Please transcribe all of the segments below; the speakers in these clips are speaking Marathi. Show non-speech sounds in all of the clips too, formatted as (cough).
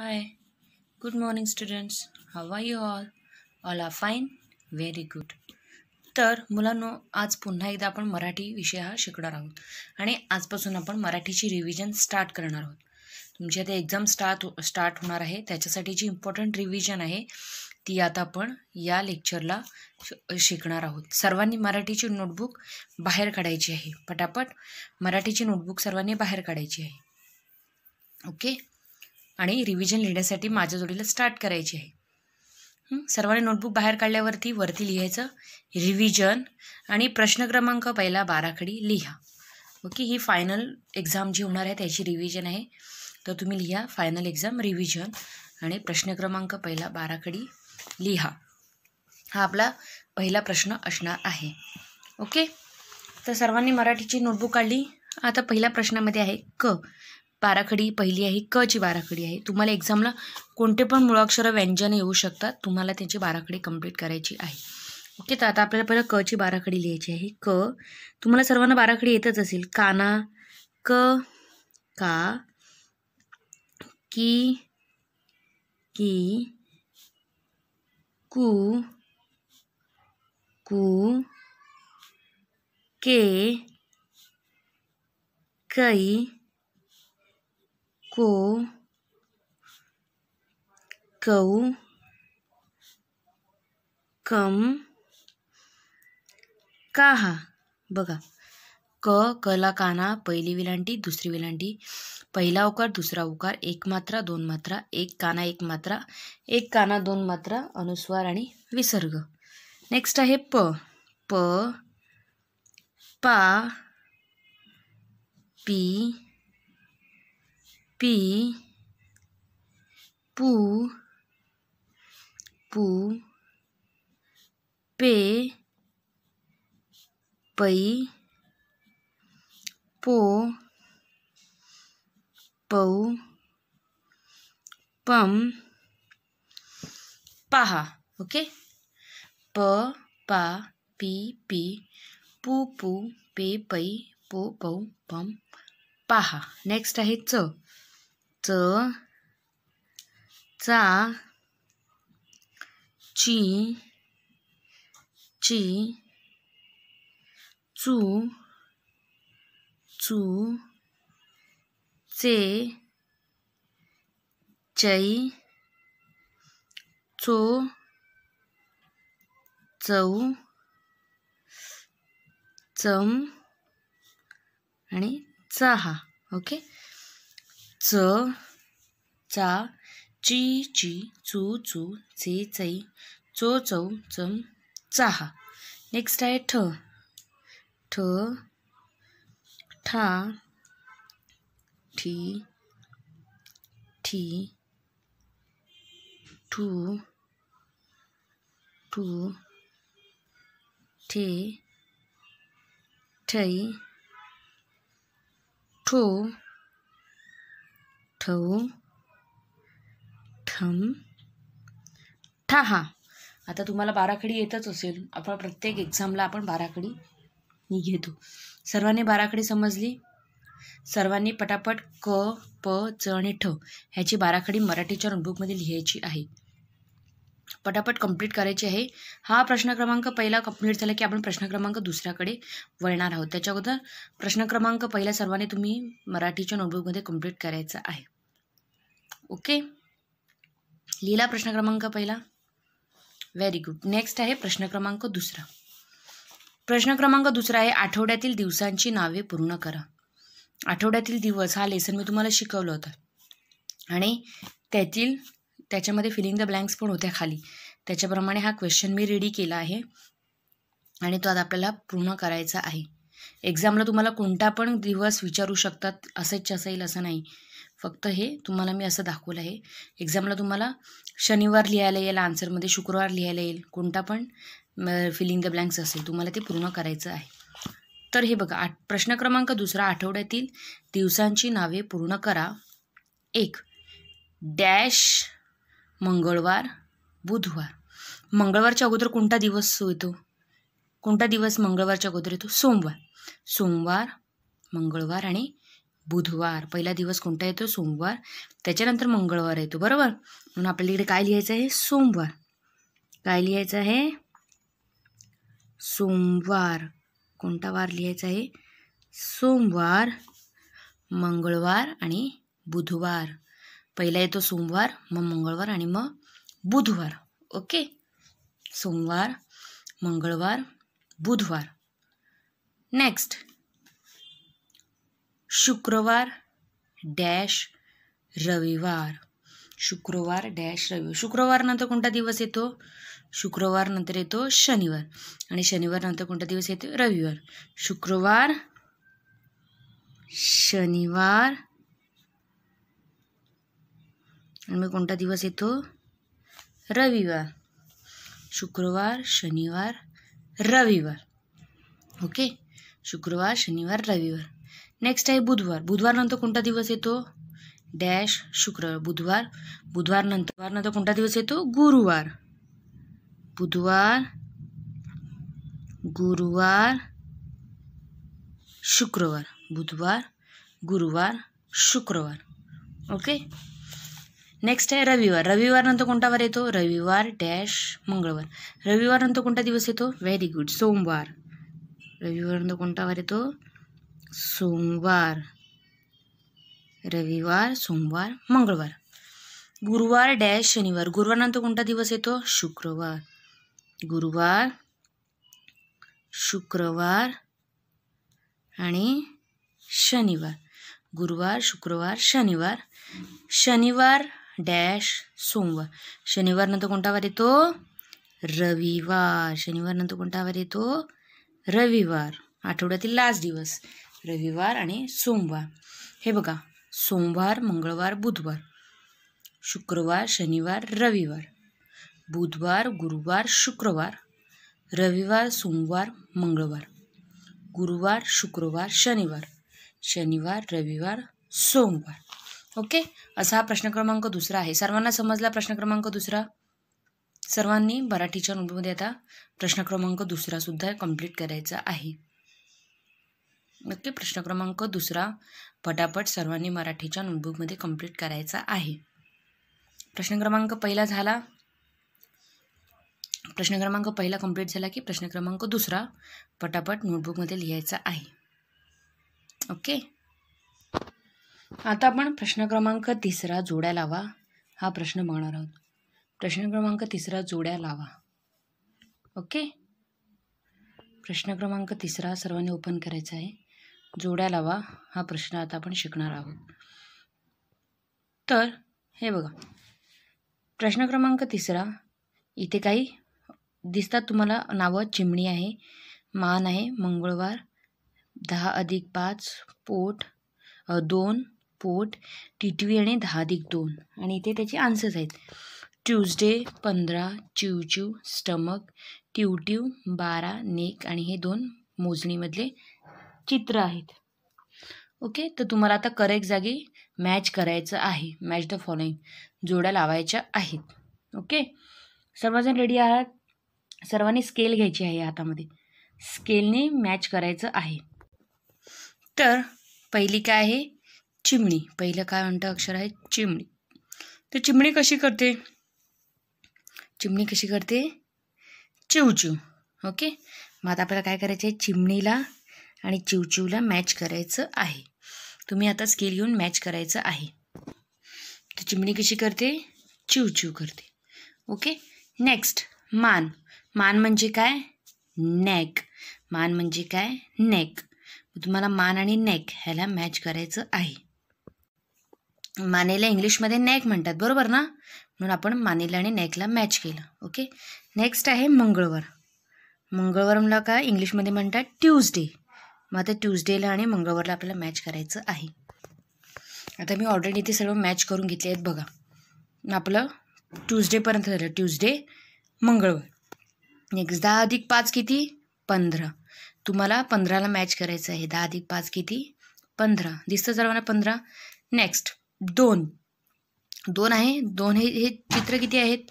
High good morning students. How are you all All are fine? Very good. तर मुलांनो आज पुन्हा एकदा आपण मराठी विषय हा शिकणार आहोत आणि आजपासून आपण मराठीची रिव्हिजन स्टार्ट करणार आहोत तुमची आता एक्झाम स्टार्ट स्टार्ट होणार आहे त्याच्यासाठी जी इम्पॉर्टंट रिव्हिजन आहे ती आता आपण या लेक्चरला शिकणार आहोत सर्वांनी मराठीची नोटबुक बाहेर काढायची आहे पटापट मराठीची नोटबुक सर्वांनी बाहेर काढायची आहे ओके आणि रिव्हिजन लिहिण्यासाठी माझ्या जोडीला स्टार्ट करायची आहे सर्वांनी नोटबुक बाहेर काढल्यावरती वरती लिहायचं रिव्हिजन आणि प्रश्न क्रमांक पहिला बाराखडी लिहा ओके ही फायनल एक्झाम जी होणार आहे त्याची रिव्हिजन आहे तर तुम्ही लिहा फायनल एक्झाम रिव्हिजन आणि प्रश्न क्रमांक पहिला बाराखडी लिहा हा आपला पहिला प्रश्न असणार आहे ओके तर सर्वांनी मराठीची नोटबुक काढली आता पहिल्या प्रश्नामध्ये आहे क बाराखडी पहिली आहे क ची बाराखडी आहे तुम्हाला एक्झामला कोणते पण मुळाक्षर व्यंजन येऊ शकतात तुम्हाला त्यांची बाराखडी कंप्लीट करायची आहे ओके तर आता आपल्याला पहिलं क ची बाराखडी लिहायची आहे क तुम्हाला सर्वांना बाराखडी येतच असेल काना क का की की कु कु के कई कु क कम काहा बघा क कला काना पहिली विलांटी दुसरी विलांटी पहिला उकार दुसरा उकार एक मात्रा दोन मात्रा एक काना एक मात्रा एक काना दोन मात्रा अनुस्वार आणि विसर्ग नेक्स्ट आहे प प पा पी पी पू पू पे पै पो पौ पम पहा ओके प पा पी पी पू पू पे पै पो पौ पम पहा नेक्स्ट आहे च चा ची ची चू चू चे चई चो चौ चम आणि चहा okay z z j j z z z z z z z z next one t t t t t t t t ठव, ठम ठा हा आता तुम्हाला बाराखडी येतच असेल आपण प्रत्येक एक्झामला आपण बाराखडी घेतो सर्वांनी बाराखडी समजली सर्वांनी पटापट क प च आणि ठ ह्याची बाराखडी मराठीच्या नोटबुकमध्ये लिहायची आहे पटापट कंप्लीट करायची आहे हा प्रश्न क्रमांक पहिला कंप्लीट झाला की आपण प्रश्न क्रमांक दुसऱ्याकडे वळणार आहोत त्याच्या अगोदर प्रश्न क्रमांक पहिला सर्वांनी तुम्ही मराठीच्या नोटबुकमध्ये कम्प्लीट करायचा आहे ओके लिहिला प्रश्न क्रमांक पहिला व्हेरी गुड नेक्स्ट आहे प्रश्न क्रमांक दुसरा प्रश्न क्रमांक दुसरा आहे आठवड्यातील दिवसांची नावे पूर्ण करा आठवड्यातील दिवस हा लेसन मी तुम्हाला शिकवलं होतं आणि त्यातील त्याच्यामध्ये फिलिंग द ब्लँक्स पण होत्या खाली त्याच्याप्रमाणे हा क्वेश्चन मी रेडी केला आहे आणि तो आता आपल्याला पूर्ण करायचा आहे एक्झामला तुम्हाला कोणता पण दिवस विचारू शकतात असंच असेल असं नाही फक्त हे तुम्हाला मी असं दाखवलं आहे एक्झामला तुम्हाला शनिवार लिहायला येईल आन्सरमध्ये शुक्रवार लिहायला येईल कोणता पण फिलिंग द ब्लँक्स असेल तुम्हाला ते पूर्ण करायचं आहे तर हे बघा आठ प्रश्न क्रमांक दुसरा आठवड्यातील दिवसांची नावे पूर्ण करा एक डॅश मंगळवार बुधवार मंगळवारच्या अगोदर कोणता दिवस येतो कोणता दिवस मंगळवारच्या अगोदर येतो सोमवार सोमवार मंगळवार आणि बुधवार पहिला दिवस कोणता येतो सोमवार त्याच्यानंतर मंगळवार येतो बरोबर म्हणून आपल्याला इकडे काय लिहायचं आहे सोमवार काय लिहायचं आहे सोमवार कोणता वार लिहायचा आहे सोमवार मंगळवार आणि बुधवार पहिला येतो सोमवार मग मंगळवार आणि मग बुधवार ओके सोमवार मंगळवार बुधवार नेक्स्ट शुक्रवार डॅश रविवार शुक्रवार डॅश रविवार शुक्रवारनंतर कोणता दिवस येतो शुक्रवारनंतर येतो शनिवार आणि शनिवारनंतर कोणता दिवस येतो रविवार शुक्रवार शनिवार आम्ही कोणता दिवस येतो रविवार शुक्रवार शनिवार रविवार ओके शुक्रवार शनिवार रविवार नेक्स्ट आहे बुधवार बुधवारनंतर कोणता दिवस येतो डॅश शुक्रवार बुधवार बुधवारनंतर बुधवारनंतर कोणता दिवस येतो गुरुवार बुधवार गुरुवार शुक्रवार बुधवार गुरुवार शुक्रवार ओके नेक्स्ट आहे रविवार रविवार नंतर वार येतो रविवार डॅश मंगळवार रविवार नंतर कोणता दिवस येतो व्हेरी गुड सोमवार रविवार नंतर कोणता वार येतो सोमवार रविवार सोमवार मंगळवार गुरुवार डॅश शनिवार गुरुवारनंतर कोणता दिवस येतो शुक्रवार गुरुवार शुक्रवार आणि शनिवार गुरुवार शुक्रवार शनिवार शनिवार डॅश सोमवार शनिवार नंतर कोणता वार येतो रविवार शनिवार नंतर कोणता वार येतो रविवार आठवड्यातील लास्ट दिवस रविवार आणि सोमवार हे बघा सोमवार मंगळवार बुधवार शुक्रवार शनिवार रविवार बुधवार गुरुवार शुक्रवार रविवार सोमवार मंगळवार गुरुवार शुक्रवार शनिवार शनिवार रविवार सोमवार ओके असा हा प्रश्न क्रमांक दुसरा आहे सर्वांना समजला प्रश्न क्रमांक दुसरा सर्वांनी मराठीच्या नोटमध्ये आता प्रश्न क्रमांक दुसरासुद्धा कंप्लीट करायचा आहे ओके प्रश्न क्रमांक दुसरा पटापट सर्वांनी मराठीच्या नोटबुकमध्ये कंप्लीट करायचा आहे प्रश्न क्रमांक पहिला झाला प्रश्न क्रमांक पहिला कंप्लीट झाला की प्रश्न क्रमांक दुसरा पटापट नोटबुकमध्ये लिहायचा आहे ओके आता आपण प्रश्न क्रमांक तिसरा जोड्या लावा हा प्रश्न बघणार आहोत प्रश्न क्रमांक तिसरा जोड्या लावा ओके प्रश्न क्रमांक तिसरा सर्वांनी ओपन करायचा आहे जोड्या लावा हा प्रश्न आता आपण शिकणार आहोत तर हे बघा प्रश्न क्रमांक तिसरा इथे काही दिसतात तुम्हाला नावं चिमणी आहे मान आहे मंगळवार दहा अधिक पाच पोट दोन पोट टिटवी आणि दहा दिक दोन आणि इथे त्याचे आन्सर्स आहेत ट्यूजडे पंधरा चिवचिव स्टमक ट्यूट्यू बारा नेक आणि हे दोन मोजणीमधले चित्र आहेत ओके तर तुम्हाला आता करेक्ट जागी मॅच करायचं आहे मॅच द फॉलोईंग जोड्या लावायच्या आहेत ओके सर्वजण रेडी आहात सर्वांनी स्केल घ्यायची आहे हातामध्ये स्केलने मॅच करायचं आहे तर पहिली काय आहे चिमणी पहिलं काय म्हणतं अक्षर आहे चिमणी तर चिमणी कशी करते चिमणी कशी करते चिवचिव ओके मग आता आपल्याला काय करायचं आहे चिमणीला आणि चिवचिवला मॅच करायचं आहे तुम्ही आता स्केल घेऊन मॅच करायचं आहे तर चिमणी कशी करते चिवचिव करते ओके नेक्स्ट मान मान म्हणजे काय नेक मान म्हणजे काय नेक तुम्हाला मान आणि नेक ह्याला मॅच करायचं आहे मानेला इंग्लिशमध्ये नॅक म्हणतात बरोबर ना म्हणून आपण मानेला आणि नॅकला मॅच केलं ओके नेक्स्ट आहे मंगळवार मंगळवार म्हणलं का इंग्लिशमध्ये म्हणतात ट्यूजडे मग आता ट्यूजडेला आणि मंगळवारला आपल्याला मॅच करायचं आहे आता मी ऑलरेडी ते सर्व मॅच करून घेतले आहेत बघा आपलं ट्यूजडेपर्यंत झालं ट्यूजडे मंगळवार नेक्स्ट दहा अधिक पाच किती पंधरा तुम्हाला पंधराला मॅच करायचं आहे दहा अधिक पाच किती पंधरा दिसतं मला पंधरा नेक्स्ट दोन दोन आहे दोन हे हे चित्र किती आहेत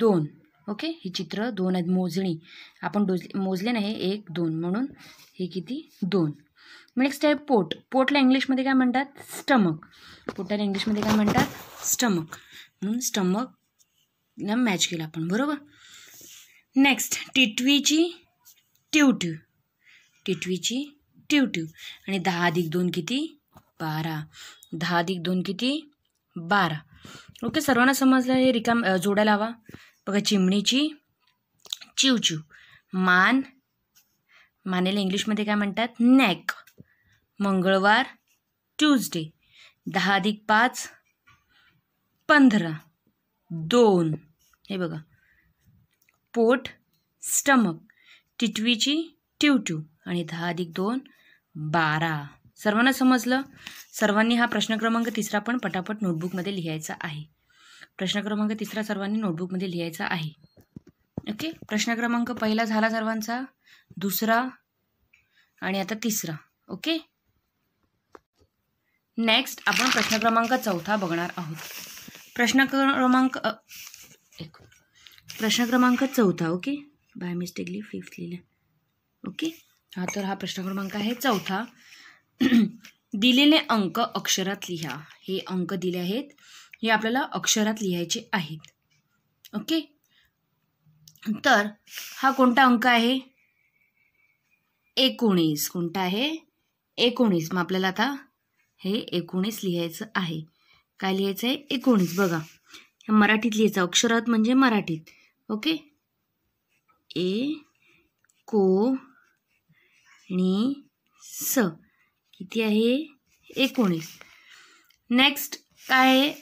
दोन ओके ही चित्र दोन आहेत मोजणी आपण डोज मोजले नाही एक दोन म्हणून हे किती दोन नेक्स्ट आहे पोट पोटला इंग्लिशमध्ये काय म्हणतात स्टमक पोटाला इंग्लिशमध्ये काय म्हणतात स्टमक म्हणून स्टमक ना मॅच केला आपण बरोबर नेक्स्ट टिटवीची ट्यूट्यू टिटवीची ट्यूट्यू आणि दहा अधिक दोन किती बारा दहा अधिक दोन किती बारा ओके सर्वांना समजलं हे रिकाम जोड्या लावा बघा चिमणीची चिवचिव मान मानेला इंग्लिशमध्ये काय म्हणतात नॅक मंगळवार ट्यूजडे दहा अधिक पाच पंधरा दोन हे बघा पोट स्टमक टिटवीची ट्यू आणि दहा अधिक दोन बारा सर्वांना समजलं सर्वांनी हा प्रश्न क्रमांक तिसरा पण पटापट नोटबुकमध्ये लिहायचा आहे प्रश्न क्रमांक तिसरा सर्वांनी नोटबुकमध्ये लिहायचा आहे ओके प्रश्न क्रमांक पहिला झाला सर्वांचा दुसरा आणि आता तिसरा ओके नेक्स्ट आपण प्रश्न क्रमांक चौथा बघणार आहोत प्रश्न क्रमांक एक प्रश्न क्रमांक चौथा ओके बाय मिस्टेकली फिफ्थ लिहिलं ओके हा तर हा प्रश्न क्रमांक आहे चौथा (clears throat) दिलेले अंक अक्षरात लिहा हे अंक दिले आहेत हे आपल्याला अक्षरात लिहायचे आहेत ओके तर हा कोणता अंक आहे एकोणीस कोणता आहे एकोणीस मग आपल्याला आता हे एकोणीस लिहायचं आहे काय लिहायचं आहे एकोणीस बघा मराठीत लिहायचं अक्षरात म्हणजे मराठीत ओके ए को णी स किती आहे एकोणीस नेक्स्ट काय आहे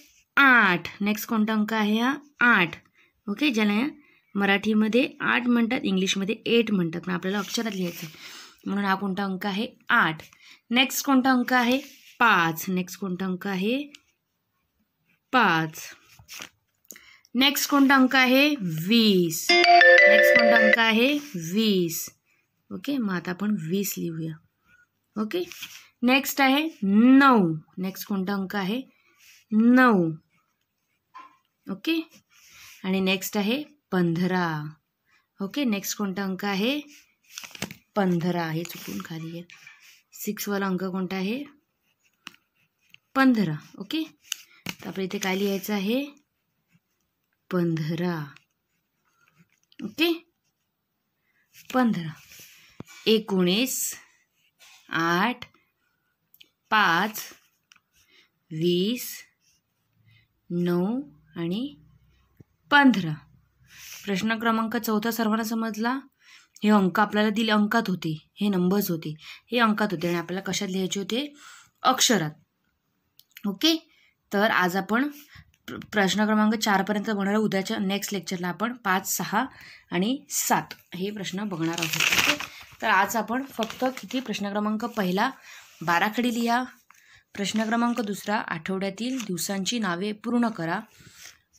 आठ नेक्स्ट कोणता अंक आहे हा आठ ओके ज्याला मराठीमध्ये आठ म्हणतात इंग्लिशमध्ये एट म्हणतात ना आपल्याला अक्षरात लिहायचं आहे म्हणून हा कोणता अंक आहे आठ नेक्स्ट कोणता अंक आहे पाच नेक्स्ट कोणता अंक आहे पाच नेक्स्ट कोणता अंक आहे वीस नेक्स्ट कोणता अंक आहे वीस ओके मग आता आपण वीस लिहूया ओके नेक्स्ट आहे नऊ नेक्स्ट कोणता अंक आहे नऊ ओके आणि नेक्स्ट आहे पंधरा ओके नेक्स्ट कोणता अंक आहे पंधरा हे चुकून खाली आहे सिक्सवाला अंक कोणता आहे पंधरा ओके तर आपल्या इथे काय लिहायचं आहे पंधरा ओके पंधरा एकोणीस आठ पाच वीस नऊ आणि पंधरा प्रश्न क्रमांक चौथा सर्वांना समजला हे अंक आपल्याला दिले अंकात होते हे नंबर्स होते हे अंकात होते आणि आपल्याला कशात लिहायचे होते अक्षरात ओके तर आज आपण प्रश्न क्रमांक चारपर्यंत बघणार उद्याच्या नेक्स्ट लेक्चरला आपण पाच सहा आणि सात हे प्रश्न बघणार आहोत ओके तर आज आपण फक्त किती प्रश्न क्रमांक पहिला बाराखडी लिहा प्रश्न क्रमांक दुसरा आठवड्यातील दिवसांची नावे पूर्ण करा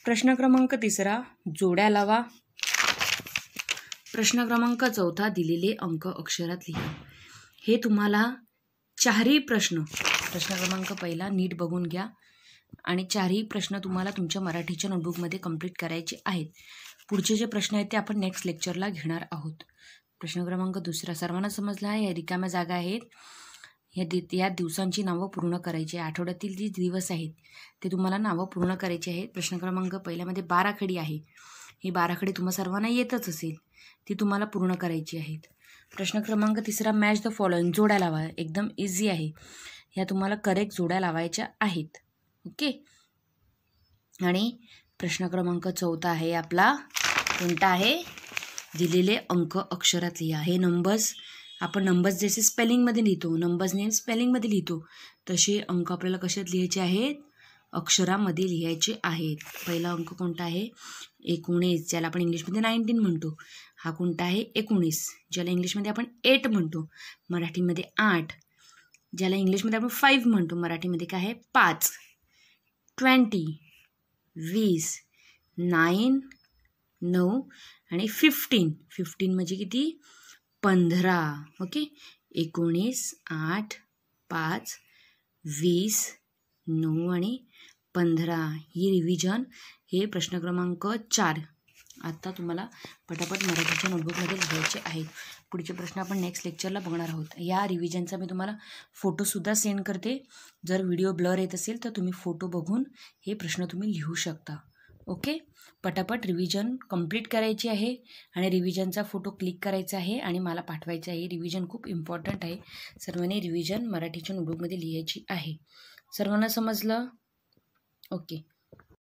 प्रश्न क्रमांक तिसरा जोड्या लावा प्रश्न क्रमांक चौथा दिलेले अंक अक्षरात लिहा हे तुम्हाला चारही प्रश्न प्रश्न क्रमांक पहिला नीट बघून घ्या आणि चारही प्रश्न तुम्हाला तुमच्या मराठीच्या नोटबुकमध्ये कंप्लीट करायचे आहेत पुढचे जे प्रश्न आहेत ते आपण नेक्स्ट लेक्चरला घेणार आहोत प्रश्न क्रमांक दुसरा सर्वांना समजला आहे या रिकाम्या जागा आहेत या दि या दिवसांची नावं पूर्ण करायची आहे आठवड्यातील जी दिवस आहेत ते तुम्हाला नावं पूर्ण करायची आहेत प्रश्न क्रमांक पहिल्यामध्ये बाराखडी आहे ही बाराखडी तुम्हा सर्वांना येतच असेल ती तुम्हाला पूर्ण करायची आहेत प्रश्न क्रमांक तिसरा मॅच द फॉलोइंग जोड्या लावा एकदम इझी आहे ह्या तुम्हाला करेक्ट जोड्या लावायच्या आहेत ओके आणि प्रश्न क्रमांक चौथा आहे आपला कोणता आहे दिलेले अंक अक्षरात लिहा हे नंबर्स आपण नंबर्स जसे स्पेलिंगमध्ये लिहितो नंबर्स नेम स्पेलिंगमध्ये लिहितो तसे अंक आपल्याला कशात लिहायचे आहेत अक्षरामध्ये लिहायचे आहेत पहिला अंक कोणता आहे एकोणीस ज्याला आपण इंग्लिशमध्ये नाईन्टीन म्हणतो हा कोणता आहे एकोणीस ज्याला इंग्लिशमध्ये आपण एट म्हणतो मराठीमध्ये आठ ज्याला इंग्लिशमध्ये आपण फाईव्ह म्हणतो मराठीमध्ये काय आहे पाच ट्वेंटी वीस नाईन नऊ आणि फिफ्टीन फिफ्टीन म्हणजे किती पंधरा ओके एकोणीस आठ पाच वीस नऊ आणि पंधरा ही रिव्हिजन हे प्रश्न क्रमांक चार आत्ता तुम्हाला पटापट मराठीच्या नोटबुकमध्ये लिहायचे आहेत पुढचे प्रश्न आपण नेक्स्ट लेक्चरला बघणार आहोत या रिव्हिजनचा मी तुम्हाला फोटोसुद्धा सेंड करते जर व्हिडिओ ब्लर येत असेल तर तुम्ही फोटो बघून हे प्रश्न तुम्ही लिहू शकता ओके पटापट रिव्हिजन कंप्लीट करायची आहे आणि रिव्हिजनचा फोटो क्लिक करायचा आहे आणि मला पाठवायचा आहे रिव्हिजन खूप इम्पॉर्टंट आहे सर्वांनी रिव्हिजन मराठीच्या नोटबुकमध्ये लिहायची आहे सर्वांना समजलं ओके